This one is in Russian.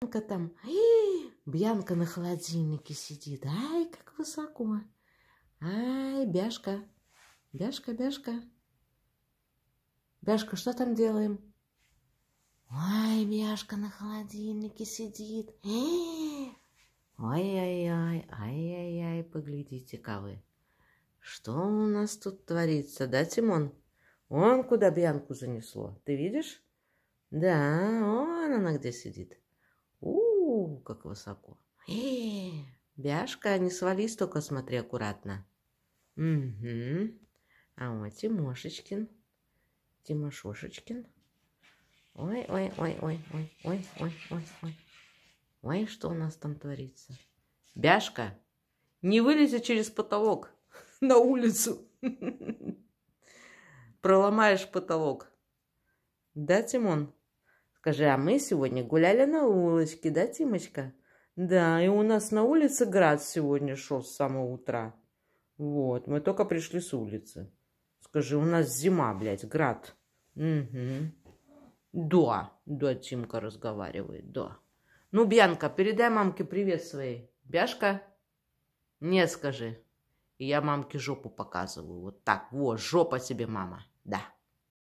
Бьянка там, Эй, Бьянка на холодильнике сидит. Ай, как высоко. Ай, Бяшка, Бяшка, Бяшка. Бяшка, что там делаем? Ой, Бяшка на холодильнике сидит. Ой-ой-ой, ай-яй-яй, поглядите-ка вы. Что у нас тут творится, да, Тимон? Он куда Бьянку занесло, ты видишь? Да, он она где сидит как высоко. Э Бяшка, а не свались, только смотри аккуратно. Угу. А вот Тимошечкин. Тимошушечкин. Ой, ой, ой, ой, ой, ой, ой, ой, ой. Ой, что у нас там творится? Бяшка, не вылези через потолок на улицу. Проломаешь потолок. Да, Тимон? Скажи, а мы сегодня гуляли на улочке, да, Тимочка? Да, и у нас на улице град сегодня шел с самого утра. Вот, мы только пришли с улицы. Скажи, у нас зима, блядь, град. Угу. Да, да, Тимка разговаривает, да. Ну, Бьянка, передай мамке привет своей. Бяшка? Не скажи. И я мамке жопу показываю. Вот так, вот, жопа себе, мама. Да.